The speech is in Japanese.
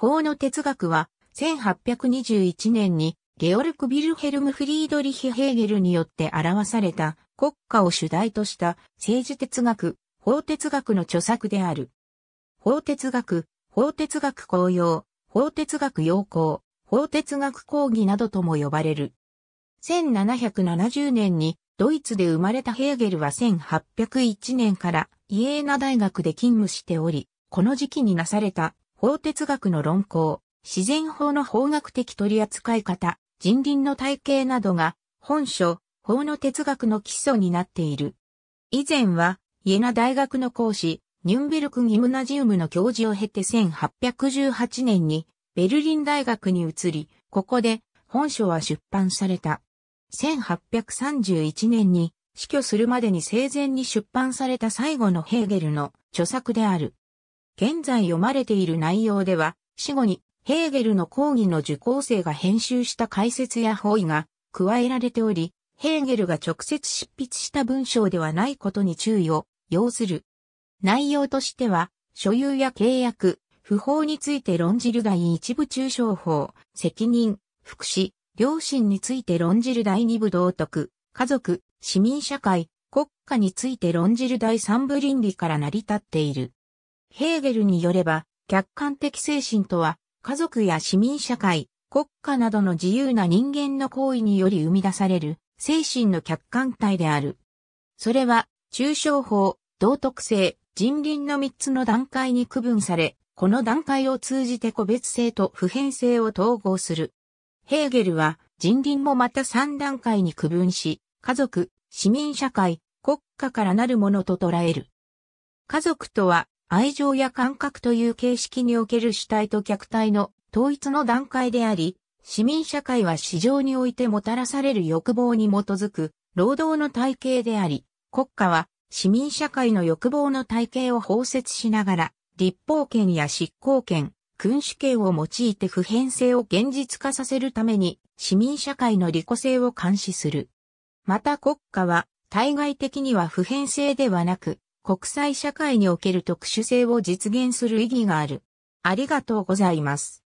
法の哲学は、1821年にゲオルク・ビルヘルム・フリードリヒ・ヘーゲルによって表された国家を主題とした政治哲学、法哲学の著作である。法哲学、法哲学公用、法哲学要項、法哲学講義などとも呼ばれる。1770年にドイツで生まれたヘーゲルは1801年からイエーナ大学で勤務しており、この時期になされた法哲学の論考、自然法の法学的取り扱い方、人倫の体系などが、本書、法の哲学の基礎になっている。以前は、イエナ大学の講師、ニュンベルク・ギムナジウムの教授を経て1818年に、ベルリン大学に移り、ここで本書は出版された。1831年に死去するまでに生前に出版された最後のヘーゲルの著作である。現在読まれている内容では、死後にヘーゲルの講義の受講生が編集した解説や方位が加えられており、ヘーゲルが直接執筆した文章ではないことに注意を要する。内容としては、所有や契約、不法について論じる第一部抽象法、責任、福祉、両親について論じる第二部道徳、家族、市民社会、国家について論じる第三部倫理から成り立っている。ヘーゲルによれば、客観的精神とは、家族や市民社会、国家などの自由な人間の行為により生み出される精神の客観体である。それは、抽象法、道徳性、人倫の3つの段階に区分され、この段階を通じて個別性と普遍性を統合する。ヘーゲルは人倫もまた3段階に区分し、家族、市民社会、国家からなるものと捉える。家族とは愛情や感覚という形式における主体と客体の統一の段階であり、市民社会は市場においてもたらされる欲望に基づく労働の体系であり、国家は市民社会の欲望の体系を包摂しながら、立法権や執行権、君主権を用いて普遍性を現実化させるために市民社会の利己性を監視する。また国家は対外的には普遍性ではなく、国際社会における特殊性を実現する意義がある。ありがとうございます。